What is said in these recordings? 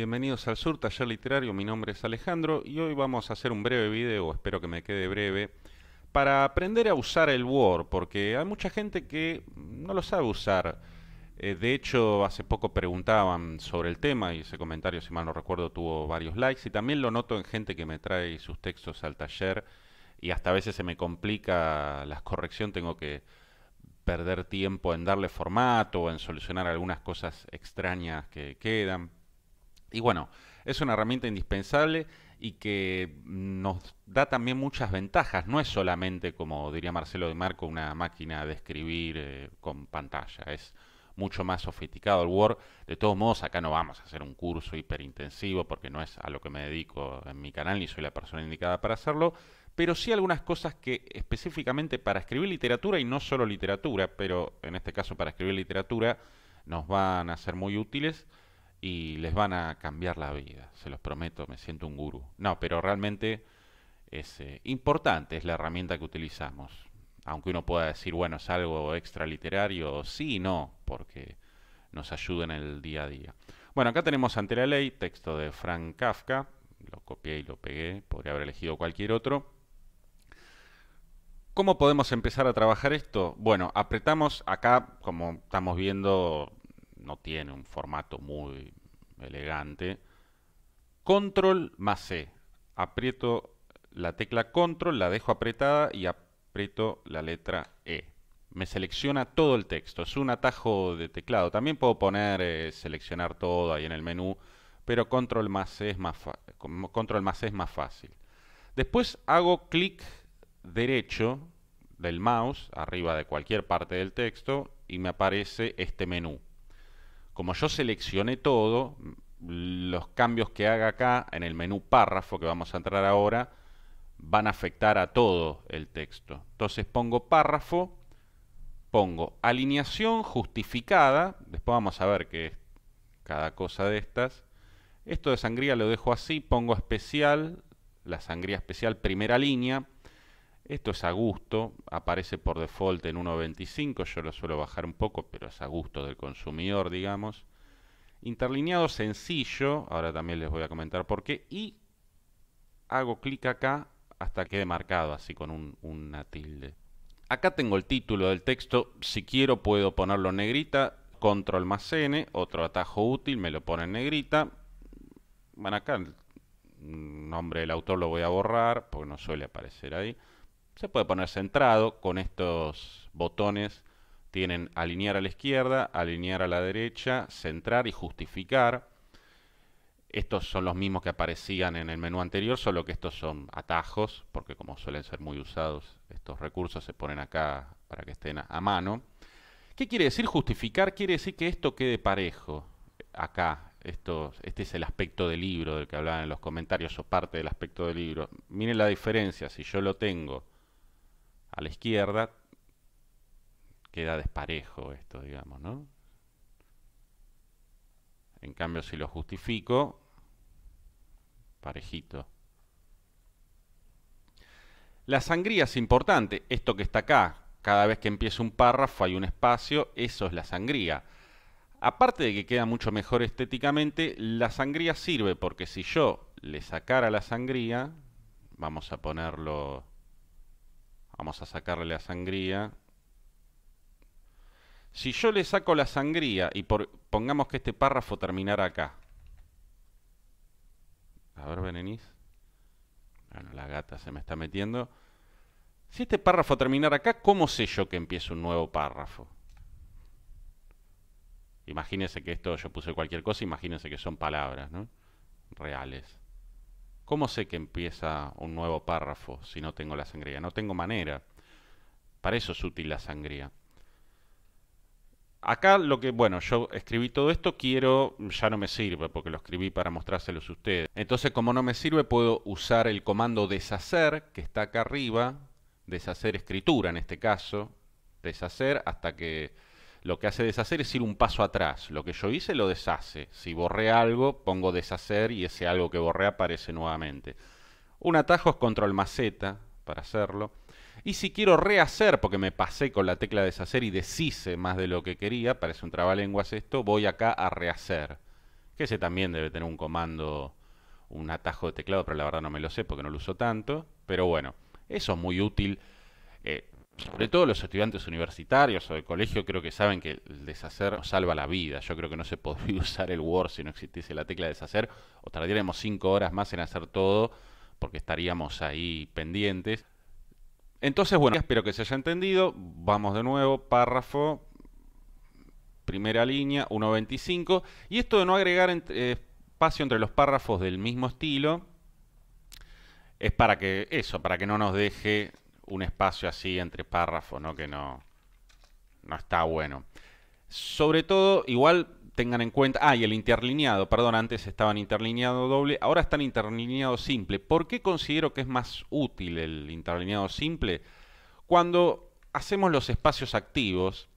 Bienvenidos al Sur, Taller Literario, mi nombre es Alejandro y hoy vamos a hacer un breve video, espero que me quede breve, para aprender a usar el Word, porque hay mucha gente que no lo sabe usar. Eh, de hecho, hace poco preguntaban sobre el tema y ese comentario, si mal no recuerdo, tuvo varios likes y también lo noto en gente que me trae sus textos al taller y hasta a veces se me complica la corrección, tengo que perder tiempo en darle formato o en solucionar algunas cosas extrañas que quedan. Y bueno, es una herramienta indispensable y que nos da también muchas ventajas. No es solamente, como diría Marcelo de Marco, una máquina de escribir eh, con pantalla. Es mucho más sofisticado el Word. De todos modos, acá no vamos a hacer un curso hiperintensivo porque no es a lo que me dedico en mi canal ni soy la persona indicada para hacerlo. Pero sí algunas cosas que específicamente para escribir literatura y no solo literatura, pero en este caso para escribir literatura, nos van a ser muy útiles y les van a cambiar la vida, se los prometo, me siento un gurú. No, pero realmente es eh, importante, es la herramienta que utilizamos. Aunque uno pueda decir, bueno, es algo extra literario, sí y no, porque nos ayuda en el día a día. Bueno, acá tenemos Ante la Ley, texto de Frank Kafka, lo copié y lo pegué, podría haber elegido cualquier otro. ¿Cómo podemos empezar a trabajar esto? Bueno, apretamos acá, como estamos viendo, no tiene un formato muy elegante. Control más C. Aprieto la tecla control, la dejo apretada y aprieto la letra E. Me selecciona todo el texto. Es un atajo de teclado. También puedo poner eh, seleccionar todo ahí en el menú, pero control más control C es más fácil. Después hago clic derecho del mouse arriba de cualquier parte del texto y me aparece este menú. Como yo seleccioné todo, los cambios que haga acá en el menú párrafo que vamos a entrar ahora van a afectar a todo el texto. Entonces pongo párrafo, pongo alineación justificada, después vamos a ver qué es cada cosa de estas. Esto de sangría lo dejo así, pongo especial, la sangría especial primera línea, esto es a gusto, aparece por default en 1.25, yo lo suelo bajar un poco, pero es a gusto del consumidor, digamos. Interlineado sencillo, ahora también les voy a comentar por qué, y hago clic acá hasta quede marcado así con un, una tilde. Acá tengo el título del texto, si quiero puedo ponerlo en negrita, control más N, otro atajo útil, me lo pone en negrita. Bueno, acá, el nombre del autor lo voy a borrar, porque no suele aparecer ahí. Se puede poner centrado con estos botones. Tienen alinear a la izquierda, alinear a la derecha, centrar y justificar. Estos son los mismos que aparecían en el menú anterior, solo que estos son atajos, porque como suelen ser muy usados, estos recursos se ponen acá para que estén a mano. ¿Qué quiere decir justificar? Quiere decir que esto quede parejo acá. Esto, este es el aspecto del libro del que hablaban en los comentarios o parte del aspecto del libro. Miren la diferencia, si yo lo tengo a la izquierda, queda desparejo esto, digamos, ¿no? En cambio, si lo justifico, parejito. La sangría es importante, esto que está acá, cada vez que empieza un párrafo hay un espacio, eso es la sangría. Aparte de que queda mucho mejor estéticamente, la sangría sirve porque si yo le sacara la sangría, vamos a ponerlo Vamos a sacarle la sangría. Si yo le saco la sangría y por, pongamos que este párrafo terminara acá. A ver, Berenice. Bueno, la gata se me está metiendo. Si este párrafo terminara acá, ¿cómo sé yo que empiezo un nuevo párrafo? Imagínense que esto yo puse cualquier cosa, imagínense que son palabras, ¿no? Reales. ¿Cómo sé que empieza un nuevo párrafo si no tengo la sangría? No tengo manera. Para eso es útil la sangría. Acá lo que, bueno, yo escribí todo esto, quiero, ya no me sirve porque lo escribí para mostrárselos a ustedes. Entonces, como no me sirve, puedo usar el comando deshacer, que está acá arriba, deshacer escritura en este caso, deshacer hasta que lo que hace deshacer es ir un paso atrás. Lo que yo hice lo deshace. Si borré algo, pongo deshacer y ese algo que borré aparece nuevamente. Un atajo es control z para hacerlo. Y si quiero rehacer, porque me pasé con la tecla deshacer y deshice más de lo que quería, parece un trabalenguas esto, voy acá a rehacer. Que ese también debe tener un comando, un atajo de teclado, pero la verdad no me lo sé porque no lo uso tanto. Pero bueno, eso es muy útil. Eh, sobre todo los estudiantes universitarios o de colegio, creo que saben que el deshacer salva la vida. Yo creo que no se podría usar el Word si no existiese la tecla deshacer, o tardaríamos cinco horas más en hacer todo porque estaríamos ahí pendientes. Entonces, bueno, espero que se haya entendido. Vamos de nuevo, párrafo, primera línea, 1.25. Y esto de no agregar eh, espacio entre los párrafos del mismo estilo es para que eso, para que no nos deje un espacio así entre párrafos, ¿no? Que no, no está bueno. Sobre todo, igual tengan en cuenta... Ah, y el interlineado, perdón, antes estaban interlineado doble, ahora están interlineado simple. ¿Por qué considero que es más útil el interlineado simple? Cuando hacemos los espacios activos,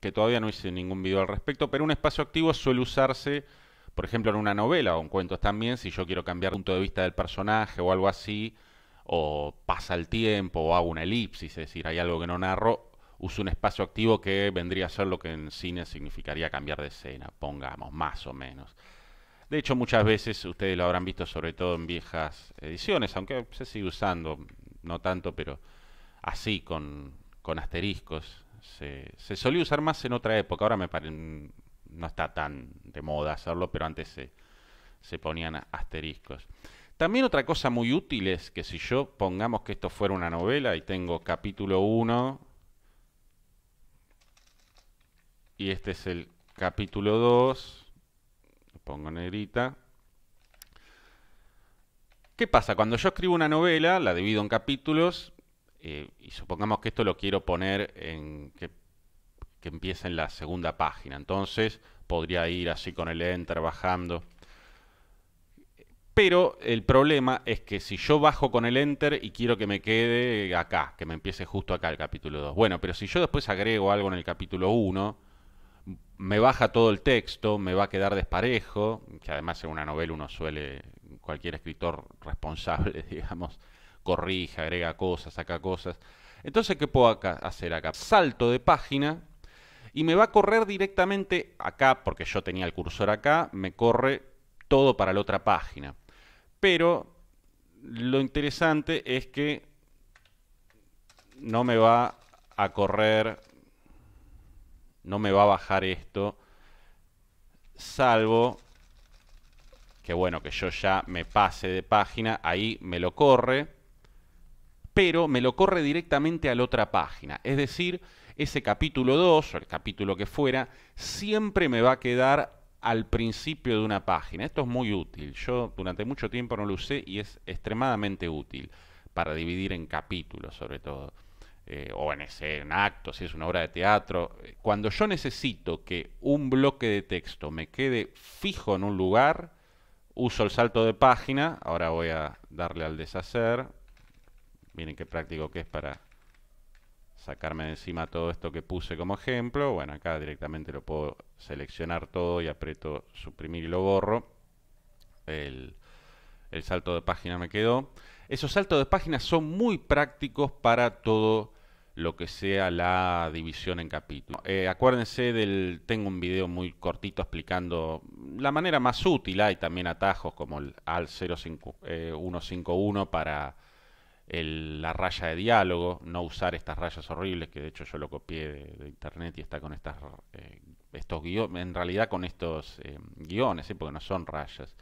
que todavía no hice ningún video al respecto, pero un espacio activo suele usarse, por ejemplo, en una novela o en cuentos también, si yo quiero cambiar el punto de vista del personaje o algo así, o pasa el tiempo, o hago una elipsis, es decir, hay algo que no narro, uso un espacio activo que vendría a ser lo que en cine significaría cambiar de escena, pongamos, más o menos. De hecho, muchas veces ustedes lo habrán visto, sobre todo en viejas ediciones, aunque se sigue usando, no tanto, pero así, con, asteriscos. Se, solía usar más en otra época, ahora me parece, no está tan de moda hacerlo, pero antes se ponían asteriscos. También otra cosa muy útil es que si yo pongamos que esto fuera una novela y tengo capítulo 1 y este es el capítulo 2, pongo negrita. ¿Qué pasa? Cuando yo escribo una novela, la divido en capítulos eh, y supongamos que esto lo quiero poner en que, que empiece en la segunda página. Entonces podría ir así con el enter bajando. Pero el problema es que si yo bajo con el enter y quiero que me quede acá, que me empiece justo acá el capítulo 2. Bueno, pero si yo después agrego algo en el capítulo 1, me baja todo el texto, me va a quedar desparejo, que además en una novela uno suele, cualquier escritor responsable, digamos, corrija, agrega cosas, saca cosas. Entonces, ¿qué puedo hacer acá? Salto de página y me va a correr directamente acá, porque yo tenía el cursor acá, me corre todo para la otra página pero lo interesante es que no me va a correr, no me va a bajar esto, salvo que bueno, que yo ya me pase de página, ahí me lo corre, pero me lo corre directamente a la otra página. Es decir, ese capítulo 2 o el capítulo que fuera, siempre me va a quedar al principio de una página. Esto es muy útil. Yo durante mucho tiempo no lo usé y es extremadamente útil para dividir en capítulos sobre todo. Eh, o en, ese, en actos, si es una obra de teatro. Cuando yo necesito que un bloque de texto me quede fijo en un lugar, uso el salto de página. Ahora voy a darle al deshacer. Miren qué práctico que es para sacarme de encima todo esto que puse como ejemplo. Bueno, acá directamente lo puedo seleccionar todo y aprieto suprimir y lo borro. El, salto de página me quedó. Esos saltos de página son muy prácticos para todo lo que sea la división en capítulos. Eh, acuérdense del, tengo un video muy cortito explicando la manera más útil, hay también atajos como el AL 0151 eh, para la raya de diálogo, no usar estas rayas horribles, que de hecho yo lo copié de, internet y está con estas, eh, estos guiones, en realidad con estos eh, guiones, ¿eh? porque no son rayas.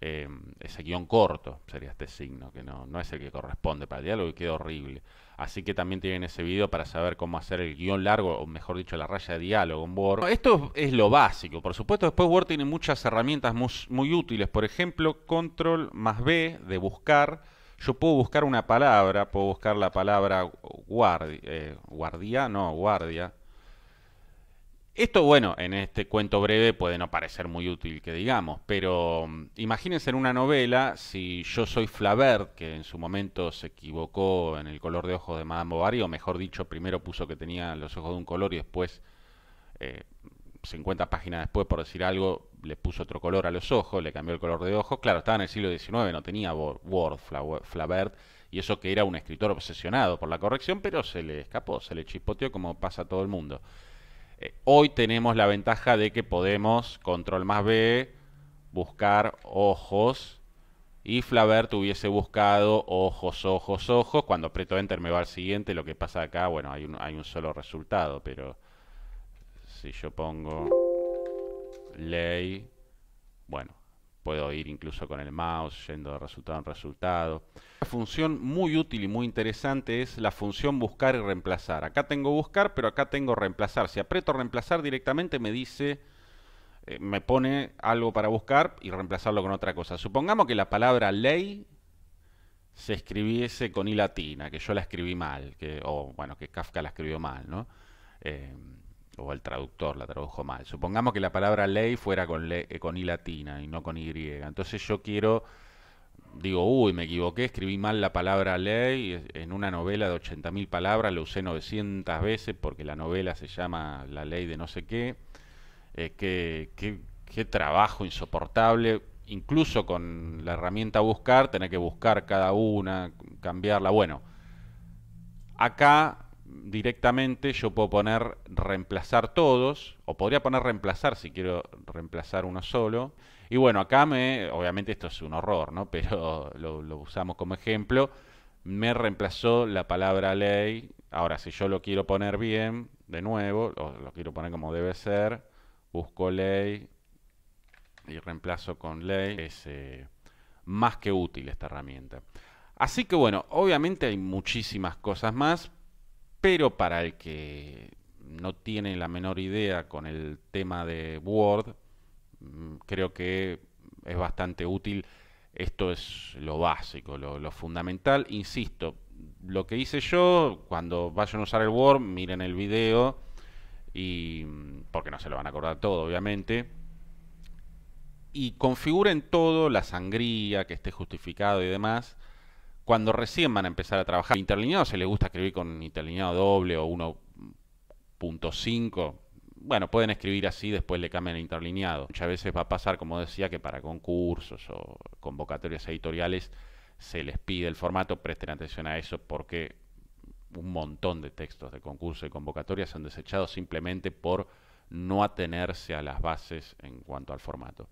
ese guión corto sería este signo, que no, es el que corresponde para el diálogo y queda horrible. Así que también tienen ese video para saber cómo hacer el guión largo, o mejor dicho, la raya de diálogo en Word. Esto es lo básico, por supuesto. Después Word tiene muchas herramientas muy útiles, por ejemplo, control más B de buscar yo puedo buscar una palabra, puedo buscar la palabra guardia, eh, guardia, no, guardia. Esto, bueno, en este cuento breve puede no parecer muy útil que digamos, pero mm, imagínense en una novela si yo soy Flavert, que en su momento se equivocó en el color de ojos de Madame Bovary, o mejor dicho, primero puso que tenía los ojos de un color y después, 50 eh, páginas después, por decir algo, le puso otro color a los ojos, le cambió el color de ojos. Claro, estaba en el siglo XIX, no tenía Word, Flavert, y eso que era un escritor obsesionado por la corrección, pero se le escapó, se le chispoteó como pasa a todo el mundo. Eh, hoy tenemos la ventaja de que podemos, control más B, buscar ojos, y Flavert hubiese buscado ojos, ojos, ojos. Cuando aprieto Enter me va al siguiente, lo que pasa acá, bueno, hay un solo resultado, pero si yo pongo ley, bueno, puedo ir incluso con el mouse yendo de resultado en resultado. La función muy útil y muy interesante es la función buscar y reemplazar. Acá tengo buscar, pero acá tengo reemplazar. Si aprieto reemplazar directamente me dice, eh, me pone algo para buscar y reemplazarlo con otra cosa. Supongamos que la palabra ley se escribiese con i latina, que yo la escribí mal, que, o bueno, que Kafka la escribió mal, ¿no? Eh, o el traductor la tradujo mal. Supongamos que la palabra ley fuera con, eh, con I latina y no con Y. Entonces yo quiero, digo, uy, me equivoqué, escribí mal la palabra ley en una novela de 80.000 palabras, lo usé 900 veces porque la novela se llama La ley de no sé qué. Eh, qué, qué, qué trabajo insoportable. Incluso con la herramienta buscar, tener que buscar cada una, cambiarla. Bueno, acá directamente yo puedo poner reemplazar todos, o podría poner reemplazar si quiero reemplazar uno solo. Y bueno, acá me, obviamente esto es un horror, ¿no? Pero lo, usamos como ejemplo. Me reemplazó la palabra ley. Ahora, si yo lo quiero poner bien, de nuevo, lo, quiero poner como debe ser, busco ley y reemplazo con ley. Es eh, más que útil esta herramienta. Así que bueno, obviamente hay muchísimas cosas más, pero para el que no tiene la menor idea con el tema de Word, mm, creo que es bastante útil. Esto es lo básico, lo, fundamental. Insisto, lo que hice yo, cuando vayan a usar el Word, miren el video, y, mm, porque no se lo van a acordar todo, obviamente. Y configuren todo, la sangría, que esté justificado y demás cuando recién van a empezar a trabajar interlineado, se les gusta escribir con interlineado doble o 1.5. Bueno, pueden escribir así, después le cambian el interlineado. Muchas veces va a pasar, como decía, que para concursos o convocatorias editoriales se les pide el formato, presten atención a eso porque un montón de textos de concursos y convocatorias son desechados simplemente por no atenerse a las bases en cuanto al formato.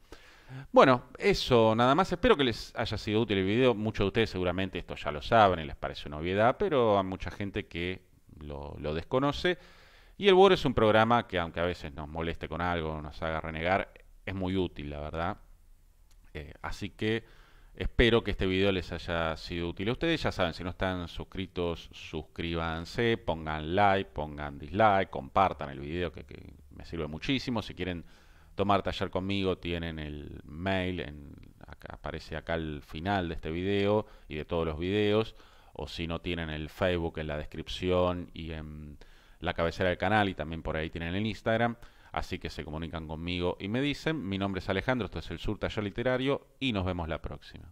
Bueno, eso nada más. Espero que les haya sido útil el video. Muchos de ustedes seguramente esto ya lo saben y les parece una obviedad, pero hay mucha gente que lo, desconoce. Y el Word es un programa que aunque a veces nos moleste con algo, nos haga renegar, es muy útil, la verdad. Eh, así que espero que este video les haya sido útil ustedes. Ya saben, si no están suscritos, suscríbanse, pongan like, pongan dislike, compartan el video que me sirve muchísimo. Si quieren tomar taller conmigo, tienen el mail, en, aparece acá al final de este video y de todos los videos, o si no tienen el Facebook en la descripción y en la cabecera del canal y también por ahí tienen el Instagram, así que se comunican conmigo y me dicen, mi nombre es Alejandro, esto es el Sur Taller Literario y nos vemos la próxima.